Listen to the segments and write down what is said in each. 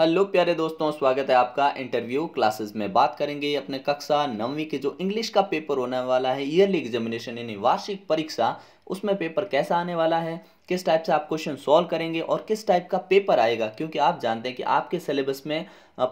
hello प्यारे दोस्तों स्वागत है आपका इंटरव्यू क्लासेस में बात करेंगे अपने कक्षा नौवीं के जो इंग्लिश का पेपर होने वाला है ईयरली एग्जामिनेशन यानी वार्षिक परीक्षा उसमें पेपर कैसा आने वाला है किस टाइप से आप क्वेश्चन सॉल्व करेंगे और किस टाइप का पेपर आएगा क्योंकि आप जानते हैं कि आपके सिलेबस में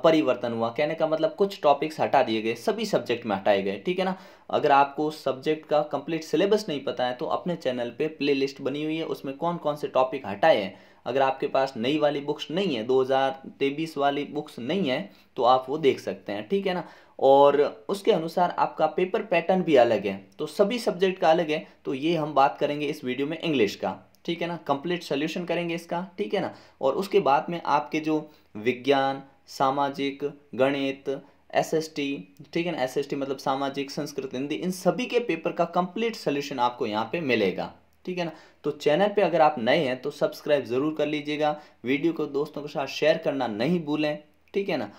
परिवर्तन हुआ कहने का मतलब कुछ टॉपिक्स हटा दिए गए सभी सब्जेक्ट में हटाए गए ठीक है ना अगर आपको सब्जेक्ट का कंप्लीट सिलेबस नहीं पता है तो अपने चैनल पर प्ले बनी हुई है उसमें कौन कौन से टॉपिक हटाए हैं अगर आपके पास नई वाली बुक्स नहीं है 2023 वाली बुक्स नहीं है तो आप वो देख सकते हैं ठीक है ना और उसके अनुसार आपका पेपर पैटर्न भी अलग है तो सभी सब्जेक्ट का अलग है तो ये हम बात करेंगे इस वीडियो में इंग्लिश का ठीक है ना कंप्लीट सोल्यूशन करेंगे इसका ठीक है ना और उसके बाद में आपके जो विज्ञान सामाजिक गणित एस एस टी ठीक है ना एस एस टी मतलब सामाजिक संस्कृत हिंदी इन सभी के पेपर का कंप्लीट सोल्यूशन आपको यहाँ पे मिलेगा ठीक है ना तो चैनल पे अगर आप नए हैं तो सब्सक्राइब ज़रूर कर लीजिएगा वीडियो को दोस्तों के साथ शेयर करना नहीं भूलें ठीक है ना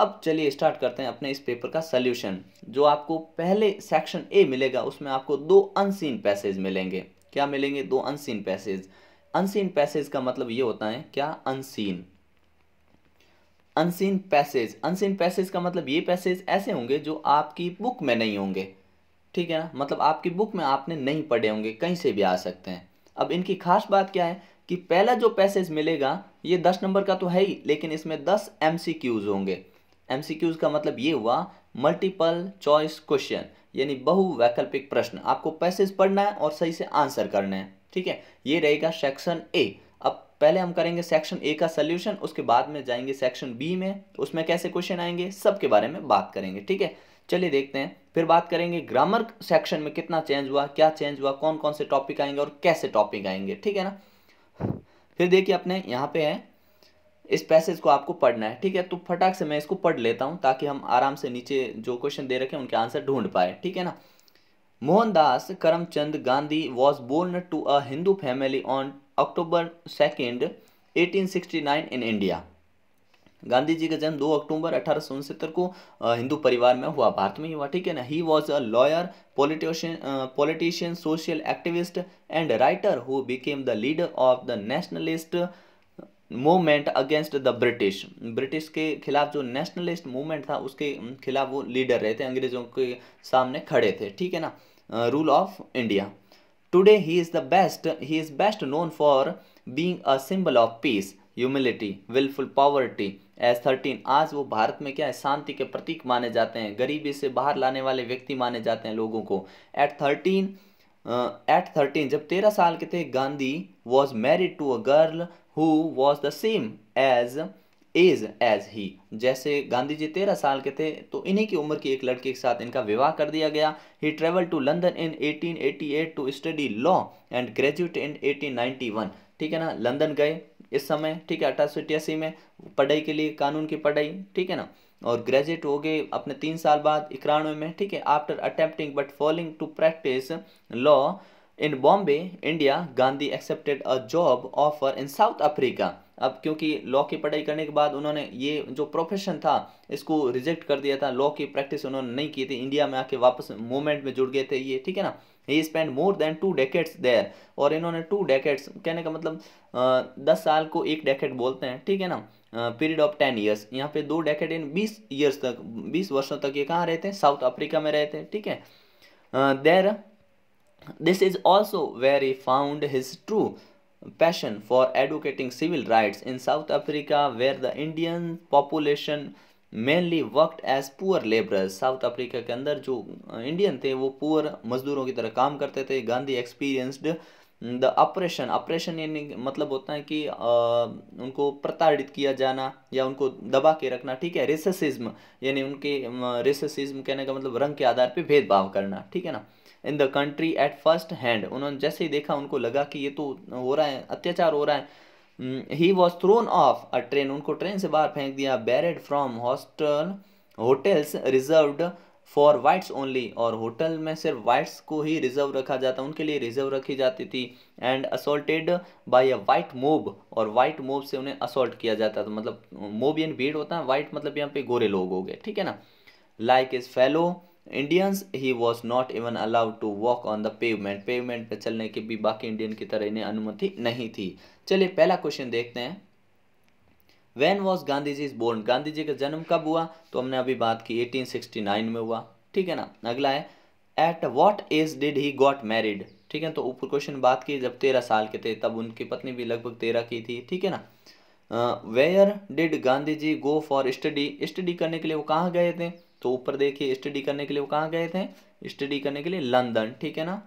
अब चलिए स्टार्ट करते हैं अपने इस पेपर का सल्यूशन जो आपको पहले सेक्शन ए मिलेगा उसमें आपको दो अनसीन पैसेज मिलेंगे क्या मिलेंगे दो अनसीन पैसेज अनसीन पैसेज का मतलब ये होता है क्या unseen unseen passage unseen passage का मतलब ये पैसेज ऐसे होंगे जो आपकी बुक में नहीं होंगे ठीक है ना मतलब आपकी बुक में आपने नहीं पढ़े होंगे कहीं से भी आ सकते हैं अब इनकी खास बात क्या है कि पहला जो पैसेज मिलेगा ये दस नंबर का तो है ही लेकिन इसमें दस एम होंगे एम का मतलब ये हुआ मल्टीपल चॉइस क्वेश्चन यानी बहुवैकल्पिक प्रश्न आपको पैसेज पढ़ना है और सही से आंसर करना है ठीक है ये रहेगा सेक्शन ए अब पहले हम करेंगे सेक्शन ए का सल्यूशन उसके बाद में जाएंगे सेक्शन बी में तो उसमें कैसे क्वेश्चन आएंगे सब के बारे में बात करेंगे ठीक है चलिए देखते हैं फिर बात करेंगे ग्रामर सेक्शन में कितना चेंज हुआ क्या चेंज हुआ कौन कौन से टॉपिक आएंगे और कैसे टॉपिक आएंगे ठीक है ना फिर देखिए अपने यहाँ पे है इस पैसेज को आपको पढ़ना है ठीक है तो फटाक से मैं इसको पढ़ लेता हूँ ताकि हम आराम से नीचे जो क्वेश्चन दे रखे उनके आंसर ढूंढ पाए ठीक है ना Mohandas Karamchand Gandhi was born to a Hindu family on October second 1869 in India Gandhi ji का जन्म 2 अक्टूबर अठारह को हिंदू परिवार में हुआ भारत में ही हुआ ठीक है ना he was a lawyer politician politician social activist and writer who became the leader of the nationalist movement against the British British के खिलाफ जो नेशनलिस्ट मूवमेंट था उसके खिलाफ वो लीडर रहे थे अंग्रेजों के सामने खड़े थे ठीक है ना rule of India today he is the best he is best known for being a symbol of peace humility willful poverty as thirteen आज वो भारत में क्या है शांति के प्रतीक माने जाते हैं गरीबी से बाहर लाने वाले व्यक्ति माने जाते हैं लोगों को एट थर्टीन एट थर्टीन जब तेरह साल के थे Gandhi was married to a girl who was the same age age age ही जैसे गांधी जी तेरह साल के थे तो इन्हीं की उम्र की एक लड़की के साथ इनका विवाह कर दिया गया he travel to London in 1888 to study law and graduate in 1891 ठीक है ना लंदन गए इस समय ठीक है अठारह में पढ़ाई के लिए कानून की पढ़ाई ठीक है ना और ग्रेजुएट हो गए अपने तीन साल बाद इक्यानवे में ठीक है after attempting but following to practice law in Bombay India Gandhi accepted a job offer in South Africa अब क्योंकि लॉ की पढ़ाई करने के बाद उन्होंने ये जो प्रोफेशन था इसको रिजेक्ट कर दिया था लॉ की प्रैक्टिस उन्होंने नहीं की थी इंडिया में आके वापस मूवमेंट में जुड़ गए थे ये ठीक है ना he spend more than two decades there और इन्होंने टू डेकेट्स कहने का मतलब दस साल को एक डेकेट बोलते हैं ठीक है ना पीरियड ऑफ टेन ईयर्स यहाँ पे दो डेकेट इन बीस ईयर्स तक बीस वर्षों तक ये कहाँ रहते हैं साउथ अफ्रीका में रहते हैं ठीक है there this is also where he found his true passion for advocating civil rights in South Africa where the Indian population mainly worked as poor labourers South Africa के अंदर जो इंडियन थे वो पुअर मजदूरों की तरह काम करते थे Gandhi experienced the oppression oppression यानी मतलब होता है कि आ, उनको प्रताड़ित किया जाना या उनको दबा के रखना ठीक है रेसिसिज्म यानी उनके रेसिसिज्म कहने का मतलब रंग के आधार पे भेदभाव करना ठीक है ना in the country at first hand उन्होंने जैसे ही देखा उनको लगा कि ये तो हो रहा है अत्याचार हो रहा है he was thrown off a train उनको ट्रेन से बाहर फेंक दिया barred from hostel hotels reserve for whites only और होटल में सिर्फ वाइट्स को ही रिजर्व रखा जाता उनके लिए रिजर्व रखी जाती थी and assaulted by a white mob और वाइट मोब से उन्हें असोल्ट किया जाता था मतलब मोब यानी भीड़ होता है वाइट मतलब यहाँ पे गोरे लोग हो गए ठीक है ना like his fellow Indians he was not even allowed to walk on the pavement pavement पर चलने की भी बाकी इंडियन की तरह इन्हें अनुमति नहीं थी चलिए पहला क्वेश्चन देखते हैं when was Gandhi ji is born Gandhi ji का जन्म कब हुआ तो हमने अभी बात की 1869 में हुआ ठीक है ना अगला है at what age did he got married ठीक है तो ऊपर क्वेश्चन बात की जब तेरह साल के थे तब उनकी पत्नी भी लगभग तेरह की थी ठीक है ना where did Gandhi ji go for study study करने के लिए वो कहाँ गए थे तो ऊपर देखिए स्टडी करने के लिए वो कहाँ गए थे स्टडी करने के लिए लंदन ठीक है ना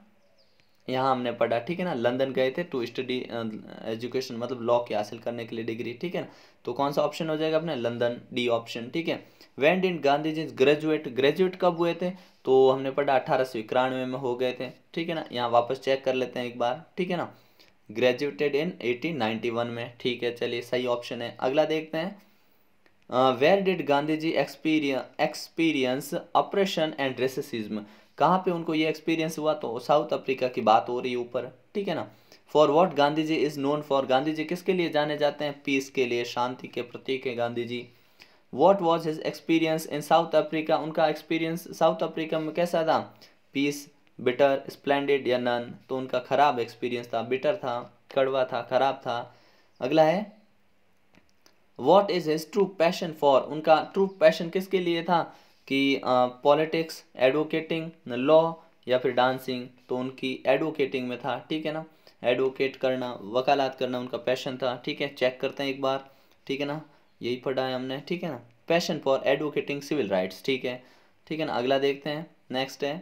यहाँ हमने पढ़ा ठीक है ना लंदन गए थे टू स्टडी एजुकेशन मतलब लॉ के हासिल करने के लिए डिग्री ठीक है ना तो कौन सा ऑप्शन हो जाएगा अपने लंदन डी ऑप्शन ठीक है वैन डिन गांधी जी ग्रेजुएट ग्रेजुएट कब हुए थे तो हमने पढ़ा अठारह सौ इक्यानवे में हो गए थे ठीक है ना यहाँ वापस चेक कर लेते हैं एक बार ठीक है ना graduated in eighteen ninety one में ठीक है चलिए सही ऑप्शन है अगला देखते हैं where did Gandhi ji experience experience oppression and racism कहाँ पे उनको ये एक्सपीरियंस हुआ तो साउथ अफ्रीका की बात हो रही है ऊपर ठीक है ना for what Gandhi ji is known for Gandhi ji किसके लिए जाने जाते हैं पीस के लिए शांति के प्रतीक है Gandhi ji what was his experience in South Africa उनका एक्सपीरियंस साउथ अफ्रीका में कैसा था पीस बिटर स्प्लेंडेड या नन तो उनका ख़राब एक्सपीरियंस था बिटर था कड़वा था ख़राब था अगला है what is his true passion for उनका ट्रू पैशन किसके लिए था कि पॉलिटिक्स एडवोकेटिंग लॉ या फिर डांसिंग तो उनकी एडवोकेटिंग में था ठीक है ना एडवोकेट करना वकालत करना उनका पैशन था ठीक है चेक करते हैं एक बार ठीक है ना यही पढ़ा है हमने ठीक है ना passion for advocating civil rights ठीक है ठीक है ना अगला देखते हैं नेक्स्ट है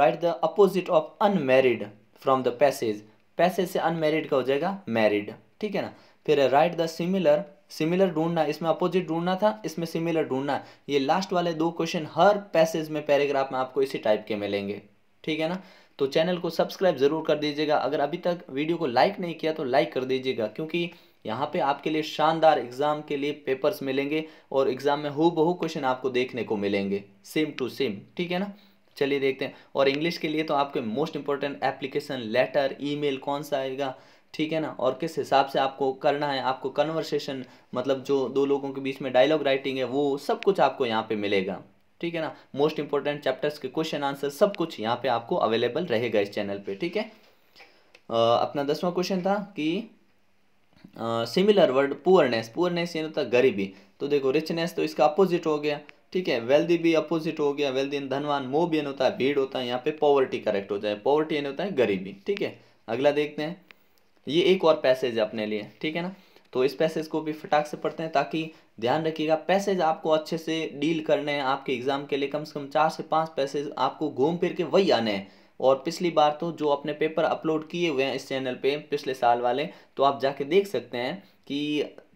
write the opposite of unmarried from the passage passage से अनमेरिड का हो जाएगा मैरिड ठीक है ना फिर राइट द सिमिलर सिमिलर ढूंढना इसमें अपोजिट ढूंढना था इसमें सिमिलर ढूंढना ये लास्ट वाले दो क्वेश्चन हर पैसेज में पैराग्राफ में आपको इसी टाइप के मिलेंगे ठीक है ना तो चैनल को सब्सक्राइब जरूर कर दीजिएगा अगर अभी तक वीडियो को लाइक नहीं किया तो लाइक कर दीजिएगा क्योंकि यहाँ पे आपके लिए शानदार एग्जाम के लिए पेपर्स मिलेंगे और एग्जाम में हो बहु क्वेश्चन आपको देखने को मिलेंगे सेम टू सेम ठीक है ना चलिए देखते हैं और इंग्लिश के लिए तो आपके most important application letter email कौन सा आएगा ठीक है ना और किस हिसाब से आपको करना है आपको कन्वर्सेशन मतलब जो दो लोगों के बीच में डायलॉग राइटिंग है वो सब कुछ आपको यहाँ पे मिलेगा ठीक है ना मोस्ट इंपॉर्टेंट चैप्टर्स के क्वेश्चन आंसर सब कुछ यहाँ पे आपको अवेलेबल रहेगा इस चैनल पे ठीक है अपना दसवां क्वेश्चन था कि सिमिलर वर्ड पुअरनेस पुअरनेस ये होता तो गरीबी तो देखो रिचनेस तो इसका अपोजिट हो गया ठीक है वेल्दी भी अपोजिट हो गया वेल्दी धनवान मोह भी होता है भीड़ होता है यहाँ पे पॉवर्टी करेक्ट हो जाए पॉवर्टी होता है गरीबी ठीक है अगला देखते हैं ये एक और पैसेज है अपने लिए ठीक है ना तो इस पैसेज को भी फटाक से पढ़ते हैं ताकि ध्यान रखिएगा पैसेज आपको अच्छे से डील करने हैं आपके एग्जाम के लिए कम से कम चार से पांच पैसेज आपको घूम फिर के वही आने हैं और पिछली बार तो जो अपने पेपर अपलोड किए हुए हैं इस चैनल पे पिछले साल वाले तो आप जाके देख सकते हैं कि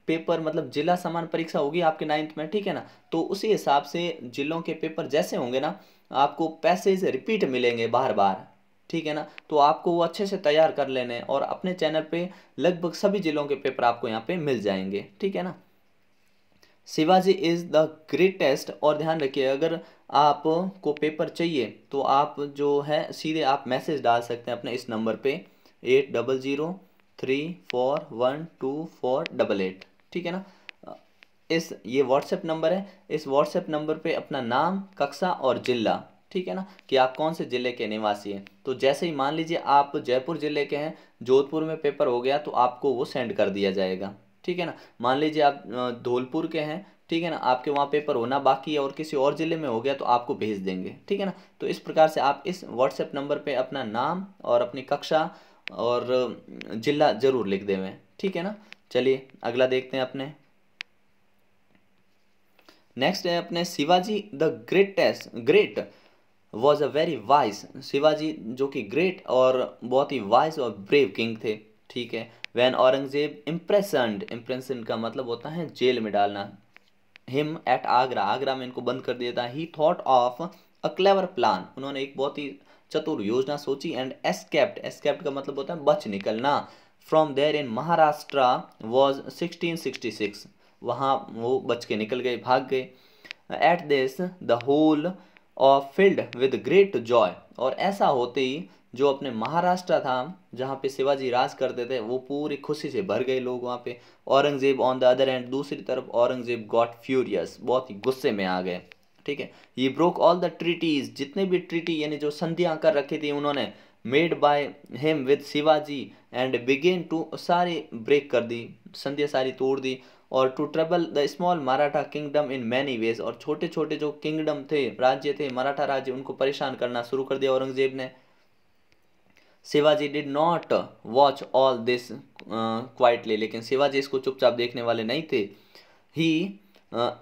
पेपर मतलब जिला समान परीक्षा होगी आपके नाइन्थ में ठीक है ना तो उसी हिसाब से जिलों के पेपर जैसे होंगे ना आपको पैसेज रिपीट मिलेंगे बार बार ठीक है ना तो आपको वो अच्छे से तैयार कर लेने हैं और अपने चैनल पे लगभग सभी ज़िलों के पेपर आपको यहाँ पे मिल जाएंगे ठीक है ना शिवाजी इज़ द ग्रेटेस्ट और ध्यान रखिए अगर आप को पेपर चाहिए तो आप जो है सीधे आप मैसेज डाल सकते हैं अपने इस नंबर पे eight double zero three four one two four double eight ठीक है ना इस ये व्हाट्सएप नंबर है इस व्हाट्सएप नंबर पे अपना नाम कक्षा और ज़िला ठीक है ना कि आप कौन से ज़िले के निवासी हैं तो जैसे ही मान लीजिए आप जयपुर ज़िले के हैं जोधपुर में पेपर हो गया तो आपको वो सेंड कर दिया जाएगा ठीक है ना मान लीजिए आप धौलपुर के हैं ठीक है ना आपके वहाँ पेपर होना बाकी है और किसी और ज़िले में हो गया तो आपको भेज देंगे ठीक है ना तो इस प्रकार से आप इस व्हाट्सएप नंबर पर अपना नाम और अपनी कक्षा और ज़िला ज़रूर लिख दें ठीक है ना चलिए अगला देखते हैं अपने नेक्स्ट है अपने Shivaji the greatest great was a very wise Shivaji जो कि ग्रेट और बहुत ही वाइज और ब्रेव किंग थे ठीक है वैन औरंगजेब इम्प्रेसेंड इम्प्रेसेंड का मतलब होता है जेल में डालना हिम एट आगरा आगरा में इनको बंद कर दिया था he thought of a clever plan उन्होंने एक बहुत ही चतुर योजना सोची एंड एस्केप्ट एस्केप्ट का मतलब होता है बच निकलना from there in Maharashtra was sixteen sixty six वहाँ वो बच के निकल गए भाग गए एट दिस द होल और फिल्ड विद ग्रेट जॉय और ऐसा होते ही जो अपने महाराष्ट्र था जहाँ पे शिवाजी राज करते थे वो पूरी खुशी से भर गए लोग वहाँ पे Aurangzeb on the other end दूसरी तरफ औरंगजेब गॉट फ्यूरियस बहुत ही गुस्से में आ गए ठीक है ये ब्रोक ऑल द ट्रीटीज जितने भी ट्रीटी यानी जो संधियाँ कर रखी थी उन्होंने made by him with Shivaji and began to सारी ब्रेक कर दी संध्या सारी तोड़ दी और to trouble the small Maratha kingdom in many ways और छोटे छोटे जो किंगडम थे राज्य थे मराठा राज्य उनको परेशान करना शुरू कर दिया औरंगजेब ने Shivaji did not watch all this quietly लेकिन शिवाजी इसको चुपचाप देखने वाले नहीं थे he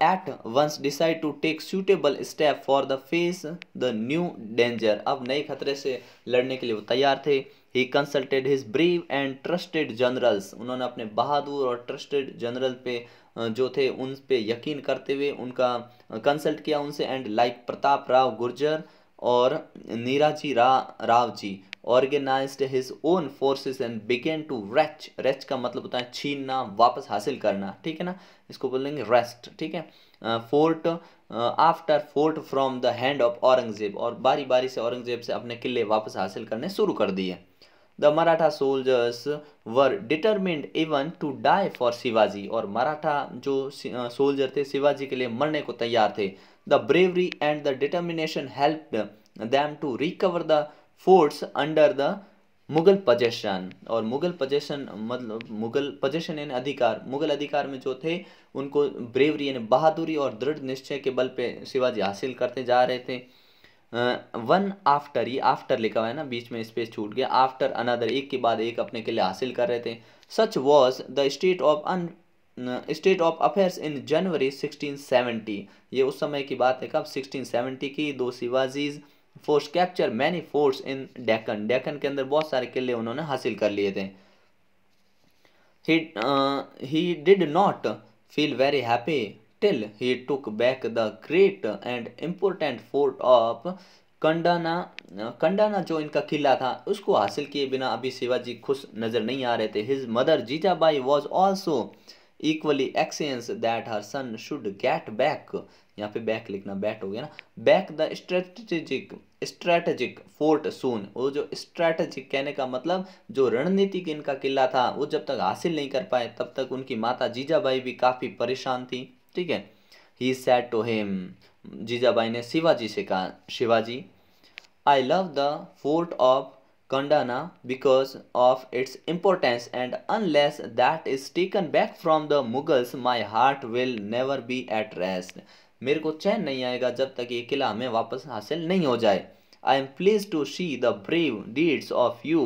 at once decide to take suitable step for the face the new danger अब नए खतरे से लड़ने के लिए वो तैयार थे he consulted his brave and trusted generals उन्होंने अपने बहादुर और ट्रस्टेड जनरल पे जो थे उन पे यकीन करते हुए उनका कंसल्ट किया उनसे एंड लाइक प्रताप राव गुर्जर और नीराजी रा Rao ji organise his own forces and began to reach reach का मतलब होता है छीनना वापस हासिल करना ठीक है ना इसको बोलेंगे रेस्ट ठीक है fort after fort from the hand of Aurangzeb और बारी बारी से औरंगजेब से अपने किले वापस हासिल करने शुरू कर दिए the Maratha soldiers were determined even to die for Shivaji और मराठा जो soldier the shivaji ke liye marne ko taiyar the The bravery and the determination helped them to recover the forts under the Mughal possession और Mughal possession मतलब Mughal possession यानी अधिकार मुगल अधिकार में जो थे उनको ब्रेवरी यानी बहादुरी और दृढ़ निश्चय के बल पे शिवाजी हासिल करते जा रहे थे वन आफ्टर ये आफ्टर लिखा हुआ है ना बीच में स्पेस छूट गया आफ्टर अनदर एक के बाद एक अपने के लिए हासिल कर रहे थे such was the state of अन state of affairs in January 1670 ये उस समय की बात है कब 1670 की दो Shivaji's forces capture many forts in Deccan Deccan के अंदर बहुत सारे किले उन्होंने हासिल कर लिए थे he did not feel very happy till he took back the great and important fort of Kondana Kondana जो इनका किला था उसको हासिल किए बिना अभी शिवाजी खुश नज़र नहीं आ रहे थे his mother Jijabai was also equally एक्सेंस that her son should get back यहाँ पे बैक लिखना बैट हो गया ना back the strategic strategic fort soon वो जो स्ट्रेटजिक कहने का मतलब जो रणनीतिक इनका किला था वो जब तक हासिल नहीं कर पाए तब तक उनकी माता जीजाबाई भी काफ़ी परेशान थी ठीक है he said to him Jijabai ने शिवाजी से कहा Shivaji I love the fort of Kondana because of its importance and unless that is taken back from the Mughals my heart will never be at rest मेरे को चैन नहीं आएगा जब तक ये किला हमें वापस हासिल नहीं हो जाए I am pleased to see the brave deeds of you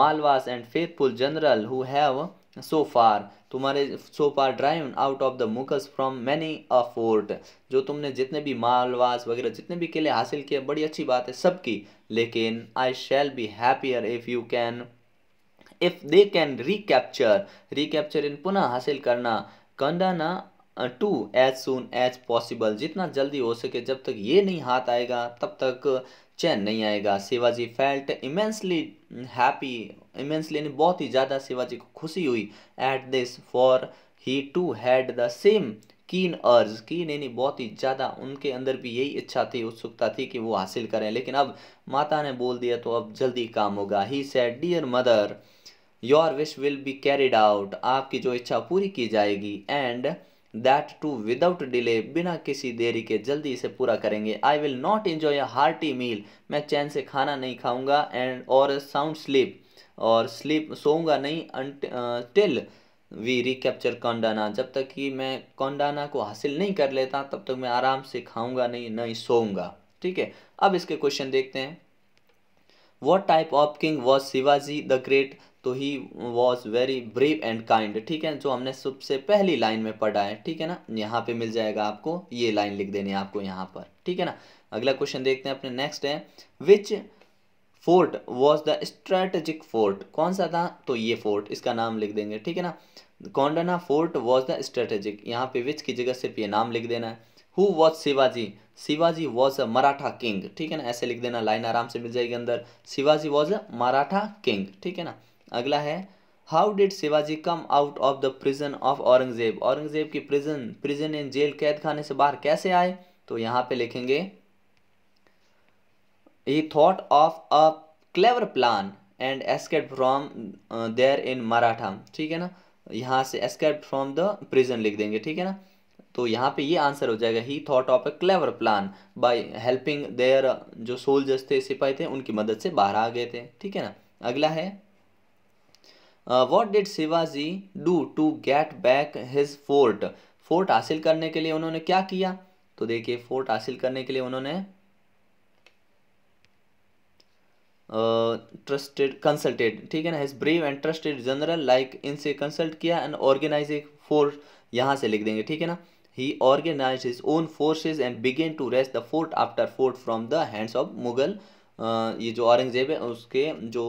Malvas and faithful general who have so far तुम्हारे so far drive out of the Mughals from many a fort जो तुमने जितने भी मालवास वगैरह जितने भी किले हासिल किए बड़ी अच्छी बात है सबकी लेकिन I shall be happier if you can if they can recapture recapture in पुनः हासिल करना Kondana to as soon as possible जितना जल्दी हो सके जब तक ये नहीं हाथ आएगा तब तक चैन नहीं आएगा Shivaji felt immensely happy immensely यानी बहुत ही ज़्यादा शिवाजी को खुशी हुई at this for he too had the same keen urge कीन यानी बहुत ही ज़्यादा उनके अंदर भी यही इच्छा थी उत्सुकता थी कि वो हासिल करें लेकिन अब माता ने बोल दिया तो अब जल्दी काम होगा he said dear mother your wish will be carried out आपकी जो इच्छा पूरी की जाएगी and that too without delay बिना किसी देरी के जल्दी इसे पूरा करेंगे I will not enjoy a hearty meal मैं चैन से खाना नहीं खाऊंगा एंड और साउंड स्लीप और स्लीप सोऊंगा नहीं टिल वी रिकैप्चर कौंडाना जब तक कि मैं कौंडाना को हासिल नहीं कर लेता तब तक मैं आराम से खाऊंगा नहीं नहीं सोऊंगा ठीक है अब इसके क्वेश्चन देखते हैं what type of king was Shivaji the great तो he was very brave and kind ठीक है जो हमने सबसे पहली लाइन में पढ़ा है ठीक है ना यहाँ पे मिल जाएगा आपको ये लाइन लिख देनी है आपको यहाँ पर ठीक है ना अगला क्वेश्चन देखते हैं अपने नेक्स्ट है which fort was the strategic fort कौन सा था तो ये फोर्ट इसका नाम लिख देंगे ठीक है ना Kondana fort was the strategic यहाँ पे विच की जगह सिर्फ ये नाम लिख देना है who was Shivaji Shivaji was a Maratha king ठीक है ना ऐसे लिख देना लाइन आराम से मिल जाएगी अंदर Shivaji was a Maratha king ठीक है ना अगला है how did Shivaji come out of the prison of Aurangzeb Aurangzeb की प्रिजन प्रिजन इन जेल कैद खाने से बाहर कैसे आए तो यहाँ पे लिखेंगे he thought of a clever plan and escape from there in Maratha ठीक है ना यहाँ से एस्केप फ्रॉम द प्रिजन लिख देंगे ठीक है ना तो यहाँ पे ये आंसर हो जाएगा he thought of a clever plan by helping there जो सोल्जर्स थे सिपाही थे उनकी मदद से बाहर आ गए थे ठीक है ना अगला है what did Shivaji do to get back his fort fort हासिल करने के लिए उन्होंने क्या किया तो देखिए फोर्ट हासिल करने के लिए उन्होंने ट्रस्टेड uh, कंसल्टेड ठीक है ना his brave and trusted general like इनसे कंसल्ट किया एंड ऑर्गेनाइज ए फोर्स यहाँ से लिख देंगे ठीक है ना he organise his own forces and began to wrest the fort after fort from the hands of Mughal ये जो औरंगजेब है उसके जो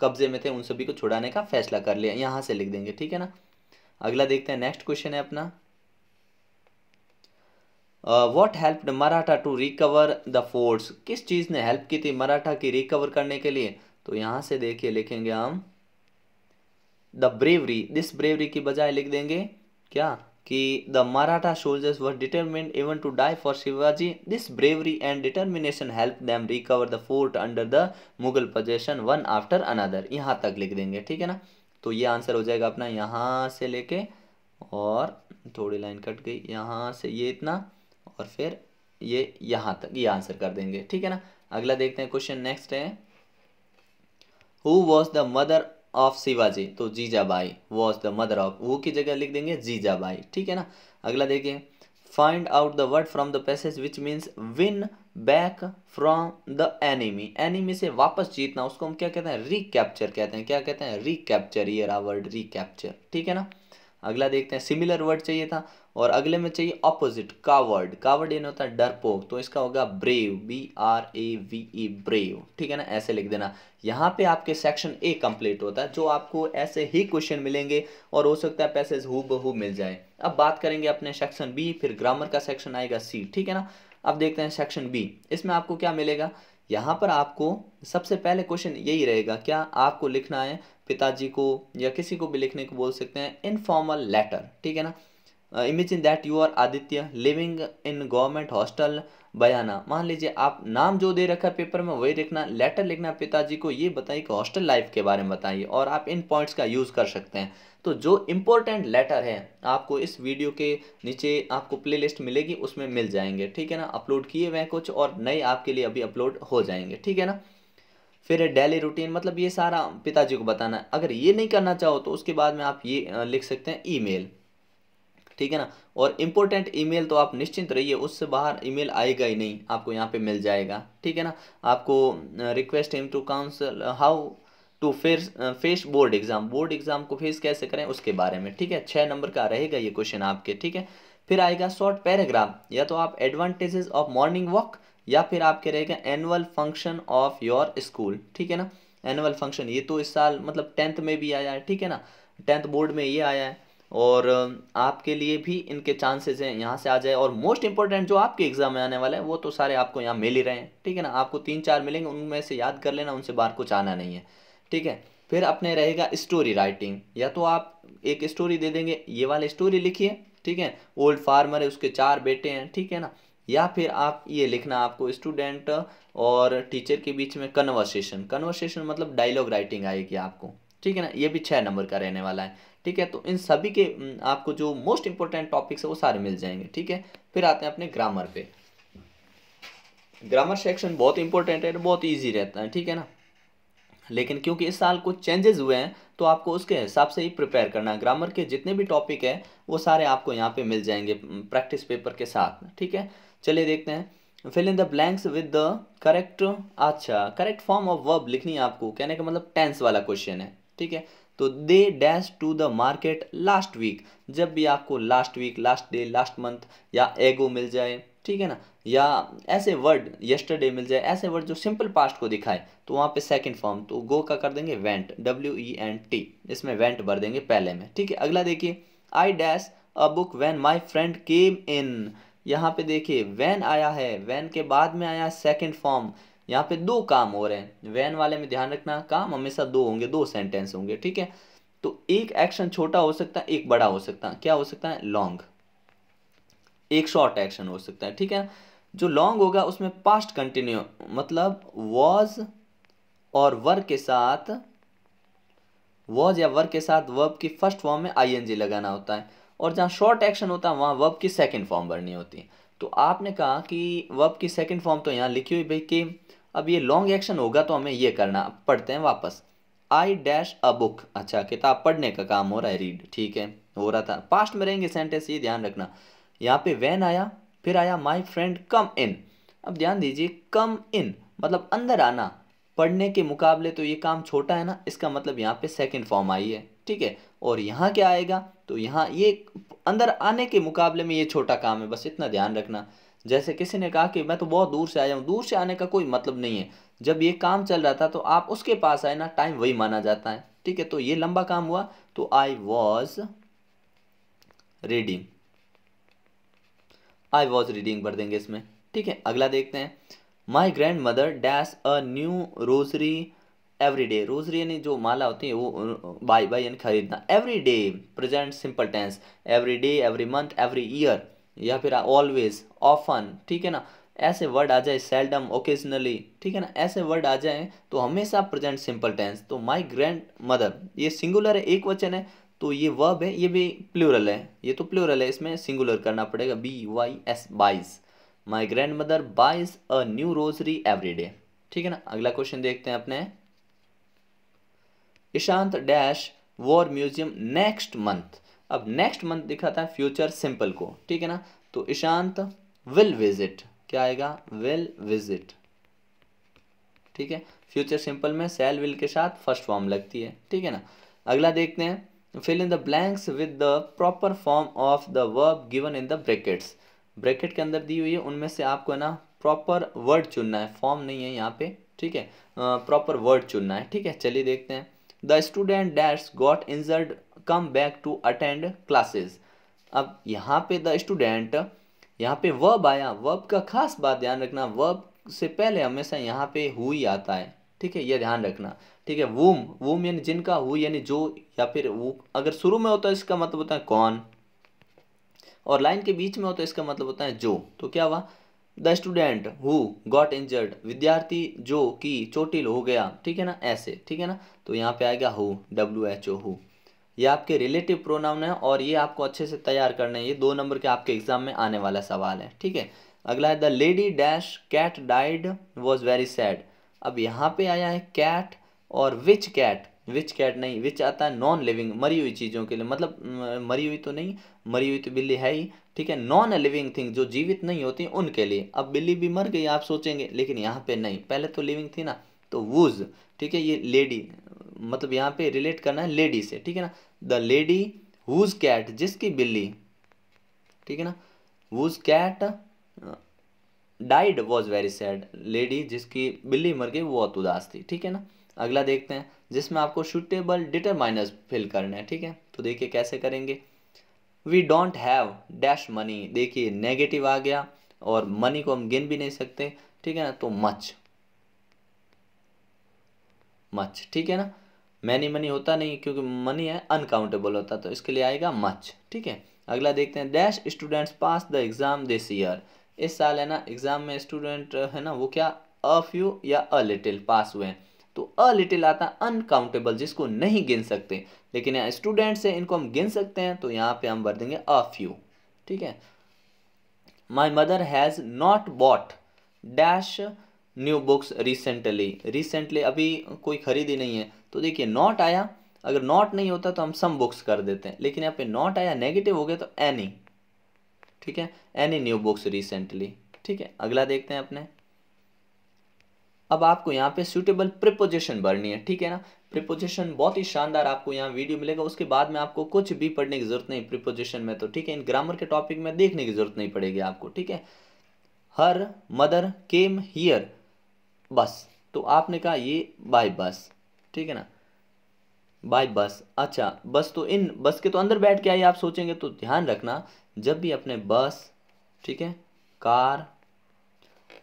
कब्ज़े में थे उन सभी को छुड़ाने का फैसला कर लिया यहाँ से लिख देंगे ठीक है ना अगला देखते हैं नेक्स्ट क्वेश्चन है अपना what help Maratha to recover the force किस चीज़ ने हेल्प की थी मराठा की रिकवर करने के लिए तो यहाँ से देखिए लिखेंगे हम द ब्रेवरी दिस ब्रेवरी की बजाय लिख देंगे क्या कि the Maratha soldiers were determined even to die for Shivaji this bravery and determination help them recover the fort under the Mughal possession one after another यहाँ तक लिख देंगे ठीक है ना तो ये आंसर हो जाएगा अपना यहाँ से लेके और थोड़ी लाइन कट गई यहाँ से ये इतना और फिर ये यहाँ तक ये आंसर कर देंगे ठीक है ना अगला देखते हैं क्वेश्चन नेक्स्ट है who was the mother of Shivaji तो Jijabai was the mother of वो की जगह लिख देंगे जीजाबाई ठीक है ना अगला देखिए find out the word from the passage which means win back from the enemy enemy से वापस जीतना उसको हम क्या कहते हैं रिकैप्चर कहते हैं क्या कहते हैं रिकैप्चर ये रहा वर्ड रिकैप्चर ठीक है ना अगला देखते हैं सिमिलर वर्ड चाहिए था और अगले में चाहिए ऑपोजिट कावर्ड कावर्ड इन होता है डरपोक तो इसका होगा brave B R A V E brave ठीक है ना ऐसे लिख देना यहाँ पे आपके सेक्शन ए कंप्लीट होता है जो आपको ऐसे ही क्वेश्चन मिलेंगे और हो सकता है पैसेज हु बहू मिल जाए अब बात करेंगे अपने सेक्शन बी फिर ग्रामर का सेक्शन आएगा सी ठीक है ना अब देखते हैं सेक्शन बी इसमें आपको क्या मिलेगा यहाँ पर आपको सबसे पहले क्वेश्चन यही रहेगा क्या आपको लिखना है पिताजी को या किसी को भी लिखने को बोल सकते हैं इनफॉर्मल लेटर ठीक है ना uh, imagine that you are Aditya living in government hostel Bayana मान लीजिए आप नाम जो दे रखा है पेपर में वही लिखना लेटर लिखना पिताजी को ये बताइए कि हॉस्टल लाइफ के बारे में बताइए और आप इन पॉइंट्स का यूज़ कर सकते हैं तो जो इम्पोर्टेंट लेटर है आपको इस वीडियो के नीचे आपको प्लेलिस्ट मिलेगी उसमें मिल जाएंगे ठीक है ना अपलोड किए हुए हैं कुछ और नए आपके लिए अभी अपलोड हो जाएंगे ठीक है ना फिर डेली रूटीन मतलब ये सारा पिताजी को बताना है अगर ये नहीं करना चाहो तो उसके बाद में आप ये uh, लिख सकते हैं ई ठीक है ना और इम्पोर्टेंट ईमेल तो आप निश्चिंत रहिए उससे बाहर ईमेल आएगा ही नहीं आपको यहाँ पे मिल जाएगा ठीक है ना आपको request him to counsel how to face face board exam board exam को फेस कैसे करें उसके बारे में ठीक है छः नंबर का रहेगा ये क्वेश्चन आपके ठीक है फिर आएगा शॉर्ट पैराग्राफ या तो आप एडवांटेजेस ऑफ मॉर्निंग वॉक या फिर आपके रहेगा annual function of your school ठीक है ना एनुअल फंक्शन ये तो इस साल मतलब टेंथ में भी आया है ठीक है ना टेंथ बोर्ड में ये आया है और आपके लिए भी इनके चांसेस हैं यहाँ से आ जाए और मोस्ट इंपॉर्टेंट जो आपके एग्ज़ाम में आने वाला है वो तो सारे आपको यहाँ मिल ही रहे हैं ठीक है ना आपको तीन चार मिलेंगे उनमें से याद कर लेना उनसे बाहर कुछ आना नहीं है ठीक है फिर अपने रहेगा स्टोरी राइटिंग या तो आप एक स्टोरी दे देंगे ये वाली स्टोरी लिखिए ठीक है ओल्ड फार्मर है उसके चार बेटे हैं ठीक है ना या फिर आप ये लिखना आपको स्टूडेंट और टीचर के बीच में कन्वर्सेशन कन्वर्सेशन मतलब डायलॉग राइटिंग आएगी आपको ठीक है ना ये भी छः नंबर का रहने वाला है ठीक है तो इन सभी के आपको जो मोस्ट इंपॉर्टेंट टॉपिक्स है वो सारे मिल जाएंगे ठीक है फिर आते हैं अपने ग्रामर पे ग्रामर सेक्शन बहुत इंपॉर्टेंट है बहुत ईजी रहता है ठीक है ना लेकिन क्योंकि इस साल कुछ चेंजेस हुए हैं तो आपको उसके हिसाब से ही प्रिपेयर करना है ग्रामर के जितने भी टॉपिक है वो सारे आपको यहाँ पे मिल जाएंगे प्रैक्टिस पेपर के साथ ठीक है चलिए देखते हैं fill in the blanks with the correct अच्छा करेक्ट फॉर्म ऑफ वर्ब लिखनी है आपको कहने का मतलब टेंस वाला क्वेश्चन है ठीक है तो they dash to the market last week जब भी आपको last week last day last month या एगो मिल जाए ठीक है ना या ऐसे वर्ड यस्टरडे मिल जाए ऐसे वर्ड जो सिंपल पास्ट को दिखाए तो वहाँ पे सेकंड फॉर्म तो गो का कर देंगे went W E N T इसमें वेंट भर देंगे पहले में ठीक है अगला देखिए I dash a book when my friend came in यहाँ पे देखिए वैन आया है वैन के बाद में आया सेकेंड फॉर्म यहाँ पे दो काम हो रहे हैं वैन वाले में ध्यान रखना काम हमेशा दो होंगे दो सेंटेंस होंगे ठीक है तो एक एक्शन छोटा हो सकता है एक बड़ा हो सकता है क्या हो सकता है लॉन्ग एक शॉर्ट एक्शन हो सकता है ठीक है जो लॉन्ग होगा उसमें पास्ट कंटिन्यू मतलब वॉज और वर के साथ वॉज या वर्क के साथ वर्ब की फर्स्ट फॉर्म में आईएनजी लगाना होता है और जहाँ शॉर्ट एक्शन होता है वहाँ वर्ब की सेकंड फॉर्म भरनी होती है तो आपने कहा कि वर्ब की सेकंड फॉर्म तो यहाँ लिखी हुई भाई कि अब ये लॉन्ग एक्शन होगा तो हमें ये करना पढ़ते हैं वापस आई डैश अ बुक अच्छा किताब पढ़ने का काम हो रहा है रीड ठीक है हो रहा था पास्ट में रहेंगे सेंटेंस ये ध्यान रखना यहाँ पे वैन आया फिर आया माई फ्रेंड कम इन अब ध्यान दीजिए कम इन मतलब अंदर आना पढ़ने के मुकाबले तो ये काम छोटा है ना इसका मतलब यहाँ पे सेकंड फॉर्म आई है ठीक है और यहाँ क्या आएगा तो यहाँ ये अंदर आने के मुकाबले में ये छोटा काम है बस इतना ध्यान रखना जैसे किसी ने कहा कि मैं तो बहुत दूर से आया हूँ दूर से आने का कोई मतलब नहीं है जब ये काम चल रहा था तो आप उसके पास आए ना टाइम वही माना जाता है ठीक है तो ये लंबा काम हुआ तो I was reading I was reading भर देंगे इसमें ठीक है अगला देखते हैं my grandmother dash a new rosary every day rosary यानी जो माला होती है वो बाई बाई यानी खरीदना every day present simple tense every day every month every year या फिर ऑलवेज ऑफन ठीक है ना ऐसे वर्ड आ जाए सेल्डम ओकेजनली ठीक है ना ऐसे वर्ड आ जाए तो हमेशा प्रेजेंट सिंपल टेंस तो माई ग्रैंड मदर ये सिंगुलर है एक वचन है तो ये वर्ब है ये भी प्लूरल है ये तो प्लूरल है इसमें सिंगुलर करना पड़ेगा B Y S buys my grandmother buys a new rosary every day ठीक है ना अगला क्वेश्चन देखते हैं अपने Ishant dash war museum next month अब नेक्स्ट मंथ दिखाता है फ्यूचर सिंपल को ठीक है ना तो ईशांत विल विजिट क्या आएगा विल विजिट ठीक है फ्यूचर सिंपल में सेल विल के साथ फर्स्ट फॉर्म लगती है ठीक है ना अगला देखते हैं fill in the blanks with the proper form of the verb given in the brackets bracket के अंदर दी हुई है उनमें से आपको है ना प्रॉपर वर्ड चुनना है फॉर्म नहीं है यहाँ पे ठीक है प्रॉपर वर्ड चुनना है ठीक है चलिए देखते हैं the student dash got injured come back to attend classes अब यहाँ पे द स्टूडेंट यहाँ पे वर्ब आया वर्ब का खास बात ध्यान रखना वर्ब से पहले हमेशा यहाँ पे हु ही आता है ठीक है ये ध्यान रखना ठीक है वूम वूम यानी जिनका हु यानी जो या फिर वो अगर शुरू में होता है इसका मतलब होता है कौन और लाइन के बीच में होता है इसका मतलब होता है जो तो क्या हुआ the student who got injured विद्यार्थी जो कि चोटिल हो गया ठीक है ना ऐसे ठीक है ना तो यहाँ पे आएगा who W H O who ये आपके रिलेटिव प्रोनाउन है और ये आपको अच्छे से तैयार करने हैं ये दो नंबर के आपके एग्जाम में आने वाला सवाल है ठीक है अगला है the lady dash cat died was very sad अब यहाँ पे आया है कैट और विच कैट विच कैट नहीं विच आता है नॉन लिविंग मरी हुई चीज़ों के लिए मतलब मरी हुई तो नहीं मरी हुई तो बिल्ली है ही ठीक है नॉन लिविंग थिंग जो जीवित नहीं होती उनके लिए अब बिल्ली भी मर गई आप सोचेंगे लेकिन यहाँ पे नहीं पहले तो लिविंग थी ना तो वूज ठीक है ये लेडी मतलब यहाँ पे रिलेट करना है लेडी से ठीक है ना द लेडी हुज कैट जिसकी बिल्ली ठीक है ना whose cat died was very sad lady जिसकी बिल्ली मर गई बहुत उदास थी ठीक है ना अगला देखते हैं जिसमें आपको सुटेबल डिटरमाइनर्स फिल करना है ठीक है तो देखिए कैसे करेंगे we don't have dash money देखिए नेगेटिव आ गया और मनी को हम गिन भी नहीं सकते ठीक है ना तो मच मच ठीक है ना मैनी मनी होता नहीं क्योंकि मनी है अनकाउंटेबल होता तो इसके लिए आएगा मच ठीक है अगला देखते हैं dash students pass the exam this year इस साल है ना एग्ज़ाम में स्टूडेंट है ना वो क्या अ फ्यू या अ लिटिल पास हुए हैं तो अ लिटिल आता अनकाउंटेबल जिसको नहीं गिन सकते लेकिन यहाँ स्टूडेंट्स हैं इनको हम गिन सकते हैं तो यहाँ पे हम भर देंगे अ फ्यू ठीक है my mother has not bought dash new books recently recently अभी कोई खरीदी नहीं है तो देखिए नॉट आया अगर नॉट नहीं होता तो हम सम बुक्स कर देते हैं लेकिन यहाँ पे नॉट आया नेगेटिव हो गया तो एनी ठीक है एनी न्यू बुक्स रिसेंटली ठीक है अगला देखते हैं अपने अब आपको यहाँ पे सुटेबल प्रिपोजिशन भरनी है ठीक है ना प्रिपोजिशन बहुत ही शानदार आपको यहाँ वीडियो मिलेगा उसके बाद में आपको कुछ भी पढ़ने की जरूरत नहीं प्रिपोजिशन में तो ठीक है इन ग्रामर के टॉपिक में देखने की जरूरत नहीं पड़ेगी आपको ठीक है हर मदर केम हियर बस तो आपने कहा ये बाय बस ठीक है ना बाय बस अच्छा बस तो इन बस के तो अंदर बैठ के आइए आप सोचेंगे तो ध्यान रखना जब भी अपने बस ठीक है कार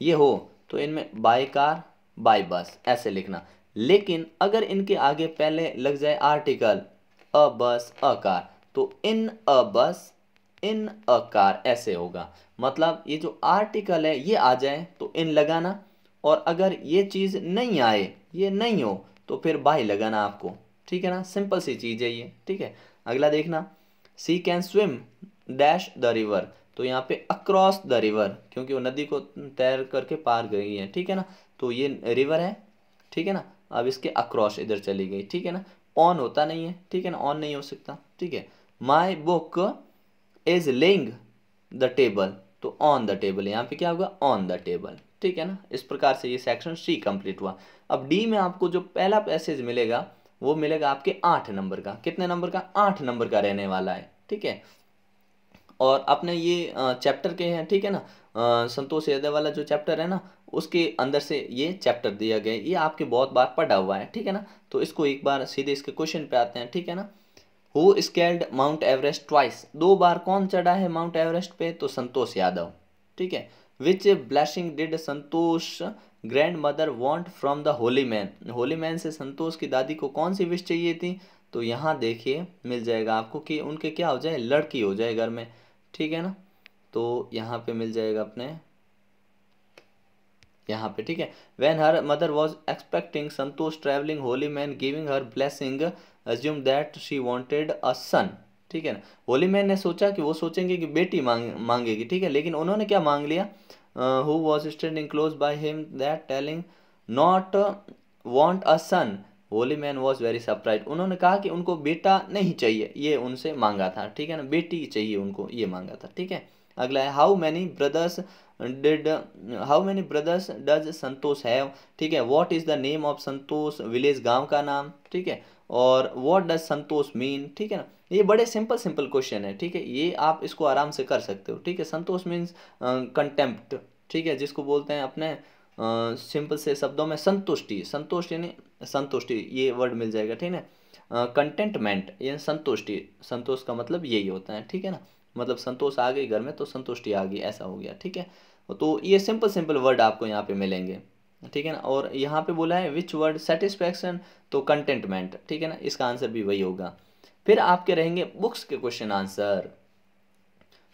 ये हो तो इनमें बाय कार बाय बस ऐसे लिखना लेकिन अगर इनके आगे पहले लग जाए आर्टिकल अ बस अ कार तो इन अ बस इन अ कार ऐसे होगा मतलब ये जो आर्टिकल है ये आ जाए तो इन लगाना और अगर ये चीज़ नहीं आए ये नहीं हो तो फिर बाई लगाना आपको ठीक है ना सिंपल सी चीज़ है ये ठीक है अगला देखना she can swim dash the river तो यहाँ पे अक्रॉस द रिवर क्योंकि वो नदी को तैर करके पार गई है ठीक है ना तो ये रिवर है ठीक है ना अब इसके अक्रॉस इधर चली गई ठीक है ना ऑन होता नहीं है ठीक है ना ऑन नहीं हो सकता ठीक है my book is lying the table तो ऑन द टेबल यहाँ पे क्या होगा ऑन द टेबल ठीक है ना इस प्रकार से ये सेक्शन सी कंप्लीट हुआ अब डी में आपको जो पहला पैसेज मिलेगा वो मिलेगा आपके आठ नंबर का कितने नंबर का आठ नंबर का रहने वाला है ठीक है और अपने ये चैप्टर के हैं ठीक है ना संतोष यादव वाला जो चैप्टर है ना उसके अंदर से ये चैप्टर दिया गया ये आपके बहुत बार पढ़ा हुआ है ठीक है ना तो इसको एक बार सीधे इसके क्वेश्चन पे आते हैं ठीक है ना who scaled Mount Everest twice दो बार कौन चढ़ा है माउंट एवरेस्ट पे तो संतोष यादव ठीक है which blessing did Santosh grandmother want from the holy man holy man से संतोष की दादी को कौन सी विश चाहिए थी तो यहाँ देखिए मिल जाएगा आपको कि उनके क्या हो जाए लड़की हो जाए घर में ठीक है ना तो यहाँ पे मिल जाएगा अपने यहाँ पे ठीक है when her mother was expecting Santosh travelling holy man giving her blessing assume that she wanted a son ठीक है ना होली मैन ने सोचा कि वो सोचेंगे कि बेटी मांग मांगेगी ठीक है लेकिन उन्होंने क्या मांग लिया who was standing close by him that telling not want a son holy man was very surprise उन्होंने कहा कि उनको बेटा नहीं चाहिए ये उनसे मांगा था ठीक है ना बेटी चाहिए उनको ये मांगा था ठीक है अगला है how many brothers did how many brothers does Santosh have ठीक है what is the name of Santosh village गांव का नाम ठीक है और वॉट डज संतोष मीन ठीक है ना ये बड़े सिंपल सिंपल क्वेश्चन है ठीक है ये आप इसको आराम से कर सकते हो ठीक है संतोष मीन्स कंटेम्प्ट ठीक है जिसको बोलते हैं अपने सिंपल uh, से शब्दों में संतुष्टि संतुष्टि यानी संतुष्टि ये वर्ड मिल जाएगा ठीक है कंटेंटमेंट यानी संतुष्टि संतोष का मतलब यही होता है ठीक है ना मतलब संतोष आ गई घर में तो संतुष्टि आ गई ऐसा हो गया ठीक है तो ये सिंपल सिंपल वर्ड आपको यहाँ पे मिलेंगे ठीक है ना और यहाँ पे बोला है विच वर्ड सेटिस्फैक्शन तो कंटेंटमेंट ठीक है ना इसका आंसर भी वही होगा फिर आपके रहेंगे बुक्स के क्वेश्चन आंसर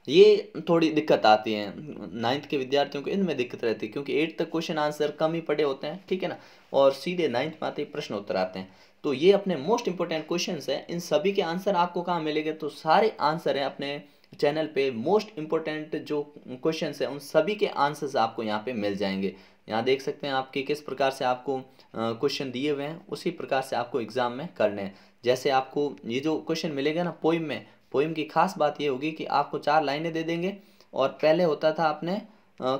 ये थोड़ी दिक्कत आती है नाइन्थ के विद्यार्थियों को इनमें दिक्कत रहती है क्योंकि एट्थ तक क्वेश्चन आंसर कम ही पड़े होते हैं ठीक है ना और सीधे नाइन्थ में आते ही प्रश्न उत्तर आते हैं तो ये अपने मोस्ट इंपॉर्टेंट क्वेश्चन हैं इन सभी के आंसर आपको कहाँ मिलेंगे तो सारे आंसर हैं अपने चैनल पे मोस्ट इंपॉर्टेंट जो क्वेश्चन हैं उन सभी के आंसर्स आपको यहाँ पे मिल जाएंगे यहाँ देख सकते हैं आपके किस प्रकार से आपको क्वेश्चन दिए हुए हैं उसी प्रकार से आपको एग्ज़ाम में करने हैं जैसे आपको ये जो क्वेश्चन मिलेगा ना पोइम में पोइम की खास बात ये होगी कि आपको चार लाइनें दे देंगे और पहले होता था आपने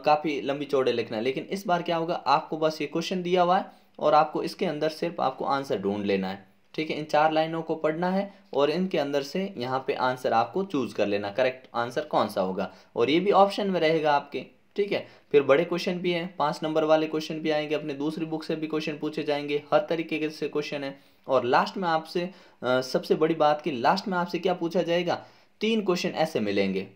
काफ़ी लंबी चौड़े लिखना लेकिन इस बार क्या होगा आपको बस ये क्वेश्चन दिया हुआ है और आपको इसके अंदर सिर्फ आपको आंसर ढूंढ लेना है ठीक है इन चार लाइनों को पढ़ना है और इनके अंदर से यहाँ पे आंसर आपको चूज कर लेना करेक्ट आंसर कौन सा होगा और ये भी ऑप्शन में रहेगा आपके ठीक है फिर बड़े क्वेश्चन भी हैं पांच नंबर वाले क्वेश्चन भी आएंगे अपने दूसरी बुक से भी क्वेश्चन पूछे जाएंगे हर तरीके के से क्वेश्चन है और लास्ट में आपसे सबसे बड़ी बात की लास्ट में आपसे क्या पूछा जाएगा तीन क्वेश्चन ऐसे मिलेंगे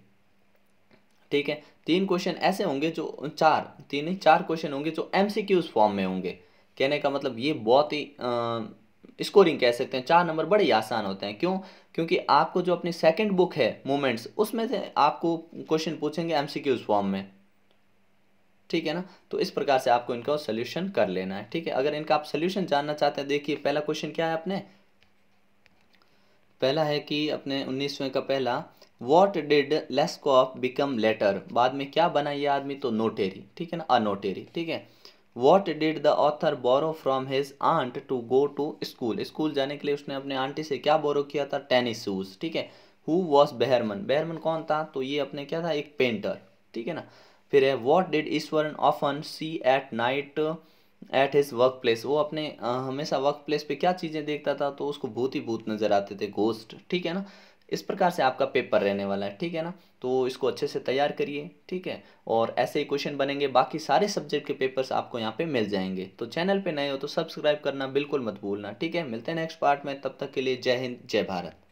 ठीक है तीन क्वेश्चन ऐसे होंगे जो चार तीन ही चार क्वेश्चन होंगे जो एम फॉर्म में होंगे कहने का मतलब ये बहुत ही स्कोरिंग कह सकते हैं चार नंबर बड़े आसान होते हैं क्यों क्योंकि आपको जो अपनी सेकंड बुक है मोमेंट्स उसमें से आपको क्वेश्चन पूछेंगे एमसीक्यूज फॉर्म में ठीक है ना तो इस प्रकार से आपको इनका सोल्यूशन कर लेना है ठीक है अगर इनका आप सोल्यूशन जानना चाहते हैं देखिए पहला क्वेश्चन क्या है अपने पहला है कि अपने उन्नीसवें का पहला what did Leskov become later बाद में क्या बना ये आदमी तो नोटेरी ठीक है ना अनोटेरी ठीक है what did the author borrow from his aunt to go to school school जाने के लिए उसने अपने आंटी से क्या बोरो किया था टेनिस शूज ठीक है हु वॉज बेहरमन बेहरमन कौन था तो ये अपने क्या था एक पेंटर ठीक है ना फिर है what did Iswaran often see at night at his work place वो अपने uh, हमेशा वर्क प्लेस पे क्या चीज़ें देखता था तो उसको भूत ही भूत नज़र आते थे घोस्ट ठीक है ना इस प्रकार से आपका पेपर रहने वाला है ठीक है ना तो इसको अच्छे से तैयार करिए ठीक है और ऐसे ही क्वेश्चन बनेंगे बाकी सारे सब्जेक्ट के पेपर्स आपको यहाँ पे मिल जाएंगे तो चैनल पे नए हो तो सब्सक्राइब करना बिल्कुल मत भूलना ठीक है मिलते हैं नेक्स्ट पार्ट में तब तक के लिए जय हिंद जय भारत